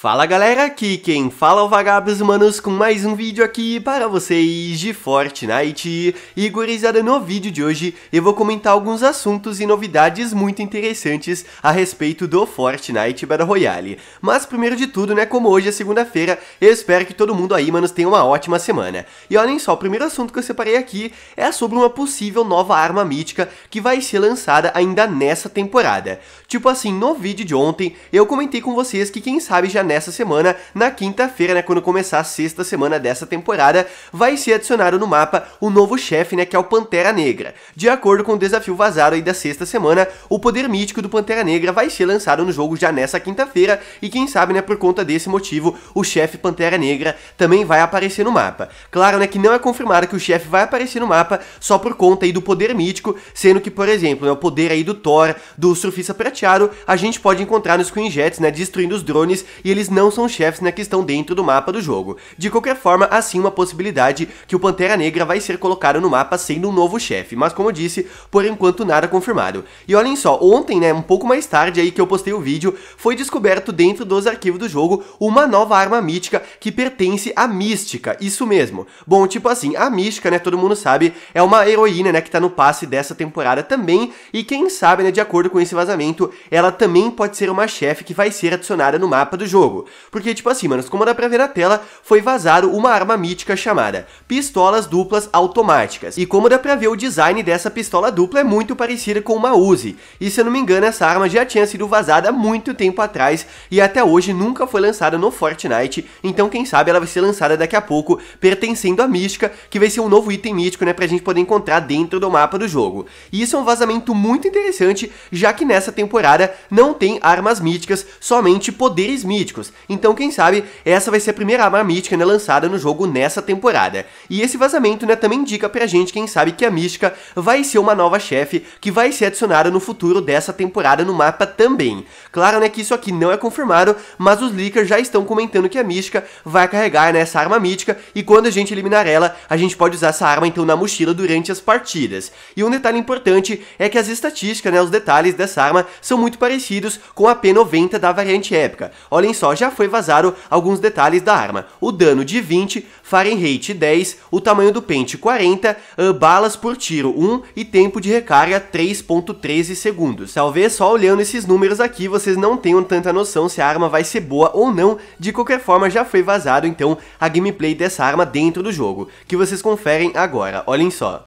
Fala galera, aqui quem fala é o Vagabos manos com mais um vídeo aqui para vocês de Fortnite. E gurizada, no vídeo de hoje eu vou comentar alguns assuntos e novidades muito interessantes a respeito do Fortnite Battle Royale. Mas primeiro de tudo, né, como hoje é segunda-feira, eu espero que todo mundo aí, manos, tenha uma ótima semana. E olhem só, o primeiro assunto que eu separei aqui é sobre uma possível nova arma mítica que vai ser lançada ainda nessa temporada. Tipo assim, no vídeo de ontem eu comentei com vocês que quem sabe já nessa semana, na quinta-feira, né, quando começar a sexta semana dessa temporada, vai ser adicionado no mapa o novo chefe, né, que é o Pantera Negra. De acordo com o desafio vazado aí da sexta semana, o poder mítico do Pantera Negra vai ser lançado no jogo já nessa quinta-feira e quem sabe, né, por conta desse motivo, o chefe Pantera Negra também vai aparecer no mapa. Claro, né, que não é confirmado que o chefe vai aparecer no mapa só por conta aí do poder mítico, sendo que, por exemplo, né, o poder aí do Thor, do Surfista Prateado, a gente pode encontrar nos Queen Jets, né, destruindo os drones e ele eles não são chefes né, que estão dentro do mapa do jogo. De qualquer forma, há sim uma possibilidade que o Pantera Negra vai ser colocado no mapa sendo um novo chefe, mas como eu disse, por enquanto nada confirmado. E olhem só, ontem, né, um pouco mais tarde aí que eu postei o vídeo, foi descoberto dentro dos arquivos do jogo uma nova arma mítica que pertence à Mística, isso mesmo. Bom, tipo assim, a Mística, né, todo mundo sabe, é uma heroína, né, que tá no passe dessa temporada também, e quem sabe, né, de acordo com esse vazamento, ela também pode ser uma chefe que vai ser adicionada no mapa do jogo jogo. Porque, tipo assim, mano, como dá pra ver na tela, foi vazado uma arma mítica chamada Pistolas Duplas Automáticas. E como dá pra ver, o design dessa pistola dupla é muito parecida com uma Uzi. E se eu não me engano, essa arma já tinha sido vazada há muito tempo atrás e até hoje nunca foi lançada no Fortnite. Então, quem sabe ela vai ser lançada daqui a pouco, pertencendo à mística, que vai ser um novo item mítico, né, pra gente poder encontrar dentro do mapa do jogo. E isso é um vazamento muito interessante, já que nessa temporada não tem armas míticas, somente poderes míticos míticos. Então, quem sabe, essa vai ser a primeira arma mítica né, lançada no jogo nessa temporada. E esse vazamento né, também indica pra gente, quem sabe, que a mística vai ser uma nova chefe que vai ser adicionada no futuro dessa temporada no mapa também. Claro né, que isso aqui não é confirmado, mas os leakers já estão comentando que a mística vai carregar né, essa arma mítica e quando a gente eliminar ela, a gente pode usar essa arma então na mochila durante as partidas. E um detalhe importante é que as estatísticas, né, os detalhes dessa arma são muito parecidos com a P90 da variante épica. Olhem só, só, já foi vazado alguns detalhes da arma. O dano de 20, Fahrenheit 10, o tamanho do pente 40, uh, eh, balas por tiro 1 e tempo de recarga 3.13 segundos. Talvez só olhando esses números aqui vocês não tenham tanta noção se a arma vai ser boa ou não, de qualquer forma já foi vazado então a gameplay dessa arma dentro do jogo, que vocês conferem agora, olhem só.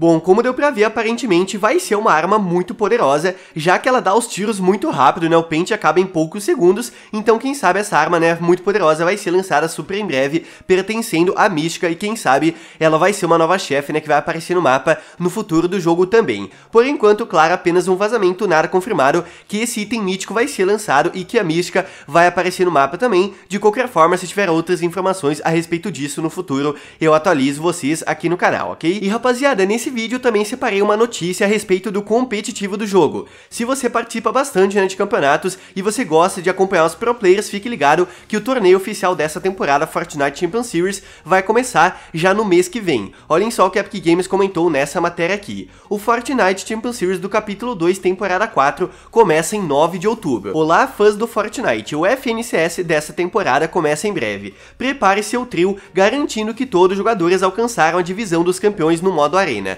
Bom, como deu pra ver, aparentemente vai ser uma arma muito poderosa, já que ela dá os tiros muito rápido, né? O pente acaba em poucos segundos, então quem sabe essa arma, né, muito poderosa, vai ser lançada super em breve, pertencendo à Mística, e quem sabe ela vai ser uma nova chefe, né, que vai aparecer no mapa no futuro do jogo também. Por enquanto, claro, apenas um vazamento nada confirmado que esse item mítico vai ser lançado e que a Mística vai aparecer no mapa também. De qualquer forma, se tiver outras informações a respeito disso no futuro, eu atualizo vocês aqui no canal, ok? E rapaziada, nesse nesse vídeo também separei uma notícia a respeito do competitivo do jogo. Se você participa bastante né, de campeonatos e você gosta de acompanhar os pro players, fique ligado que o torneio oficial dessa temporada Fortnite Champion Series vai começar já no mês que vem. Olhem só o que a Epic Games comentou nessa matéria aqui. O Fortnite Champion Series do capítulo 2, temporada 4, começa em 9 de outubro. Olá, fãs do Fortnite, o FNCS dessa temporada começa em breve. Prepare seu trio, garantindo que todos os jogadores alcançaram a divisão dos campeões no modo arena.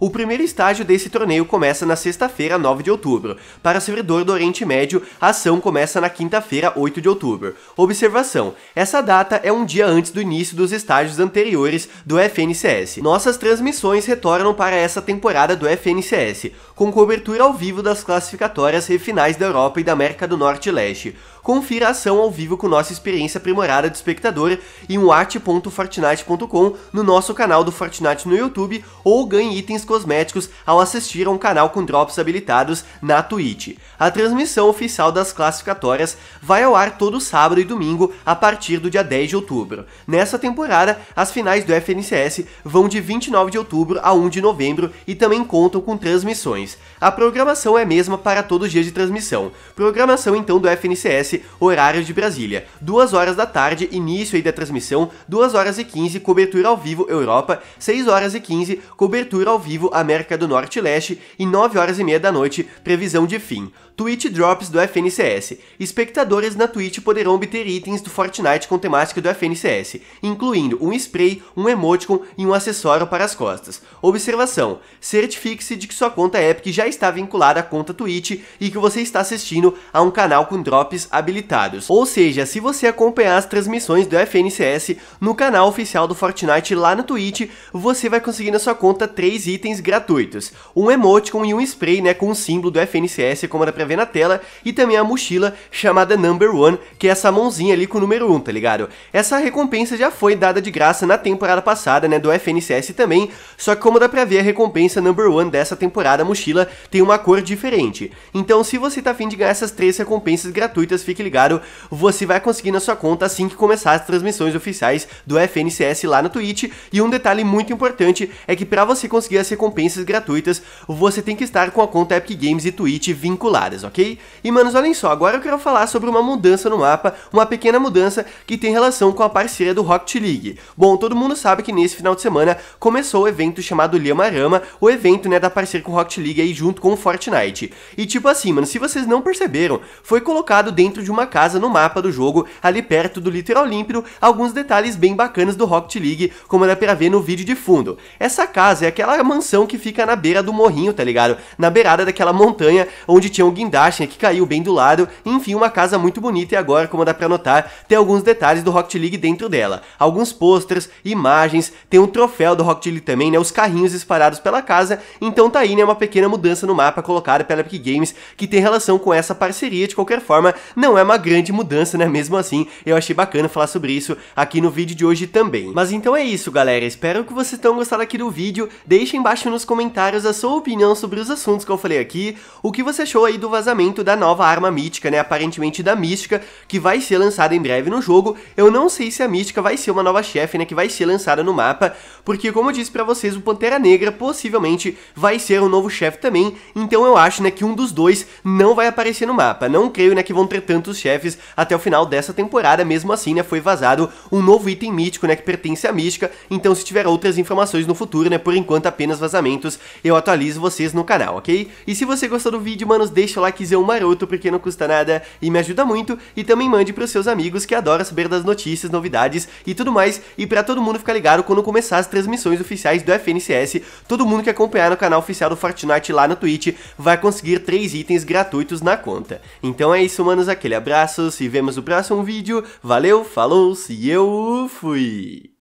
O primeiro estágio desse torneio começa na sexta-feira, 9 de outubro. Para servidor do Oriente Médio, a ação começa na quinta-feira, 8 de outubro. Observação: essa data é um dia antes do início dos estágios anteriores do FNCS. Nossas transmissões retornam para essa temporada do FNCS, com cobertura ao vivo das classificatórias e finais da Europa e da América do Norte e Leste. Confira a ação ao vivo com nossa experiência aprimorada de espectador em watch.fortnite.com no nosso canal do Fortnite no YouTube ou ganhe itens cosméticos ao assistir a um canal com drops habilitados na Twitch. A transmissão oficial das classificatórias vai ao ar todo sábado e domingo a partir do dia 10 de outubro. Nessa temporada, as finais do FNCS vão de 29 de outubro a 1 de novembro e também contam com transmissões. A programação é a mesma para todos os dias de transmissão. Programação então do FNCS, horário de Brasília. 2 horas da tarde, início aí da transmissão, 2 horas e 15, cobertura ao vivo Europa, 6 horas e 15, cobertura ao vivo exclusivo América do Norte e Leste, e 9 horas e meia da noite, previsão de fim. Twitch Drops do FNCS. Espectadores na Twitch poderão obter itens do Fortnite com temática do FNCS, incluindo um spray, um emoticon e um acessório para as costas. Observação: certifique-se de que sua conta Epic já está vinculada à conta Twitch e que você está assistindo a um canal com drops habilitados. Ou seja, se você acompanhar as transmissões do FNCS no canal oficial do Fortnite lá na Twitch, você vai conseguir na sua conta três itens gratuitos: um emoticon e um spray, né, com o símbolo do FNCS como era previsão na tela, e também a mochila chamada Number One, que é essa mãozinha ali com o número 1, um, tá ligado? Essa recompensa já foi dada de graça na temporada passada, né, do FNCS também, só que como dá pra ver, a recompensa Number One dessa temporada, a mochila, tem uma cor diferente. Então, se você tá afim de ganhar essas três recompensas gratuitas, fique ligado, você vai conseguir na sua conta assim que começar as transmissões oficiais do FNCS lá no Twitch, e um detalhe muito importante é que para você conseguir as recompensas gratuitas, você tem que estar com a conta Epic Games e Twitch vinculadas áreas, ok? E manos, olhem só, agora eu quero falar sobre uma mudança no mapa, uma pequena mudança que tem relação com a parceria do Rocket League. Bom, todo mundo sabe que nesse final de semana começou o evento chamado Rama, o evento né, da parceria com o Rocket League aí junto com o Fortnite. E tipo assim, mano, se vocês não perceberam, foi colocado dentro de uma casa no mapa do jogo, ali perto do litoral límpido, alguns detalhes bem bacanas do Rocket League, como dá pra ver no vídeo de fundo. Essa casa é aquela mansão que fica na beira do morrinho, tá ligado? Na beirada daquela montanha onde tinha o guindaste né, que caiu bem do lado, enfim, uma casa muito bonita e agora, como dá pra notar, tem alguns detalhes do Rocket League dentro dela. Alguns pôsteres, imagens, tem um troféu do Rocket League também, né, os carrinhos espalhados pela casa, então tá aí, né, uma pequena mudança no mapa colocada pela Epic Games que tem relação com essa parceria, de qualquer forma, não é uma grande mudança, né, mesmo assim, eu achei bacana falar sobre isso aqui no vídeo de hoje também. Mas então é isso, galera, espero que vocês tenham gostado aqui do vídeo, deixem embaixo nos comentários a sua opinião sobre os assuntos que eu falei aqui, o que você achou aí do vazamento da nova arma mítica, né? Aparentemente da Mística, que vai ser lançada em breve no jogo. Eu não sei se a Mística vai ser uma nova chefe, né? Que vai ser lançada no mapa, porque como eu disse para vocês, o Pantera Negra possivelmente vai ser um novo chefe também. Então eu acho, né? Que um dos dois não vai aparecer no mapa. Não creio, né? Que vão ter tantos chefes até o final dessa temporada. Mesmo assim, né? Foi vazado um novo item mítico, né? Que pertence à Mística. Então se tiver outras informações no futuro, né? Por enquanto apenas vazamentos. Eu atualizo vocês no canal, ok? E se você gostou do vídeo, manos, deixa lá Kizeu Maroto, porque não custa nada e me ajuda muito. E também mande para os seus amigos que adoram saber das notícias, novidades e tudo mais. E para todo mundo ficar ligado quando começar as transmissões oficiais do FNCS, todo mundo que acompanhar no canal oficial do Fortnite lá no Twitch vai conseguir 3 itens gratuitos na conta. Então é isso, manos. Aquele abraço, se vemos no próximo vídeo. Valeu, falou, se eu fui!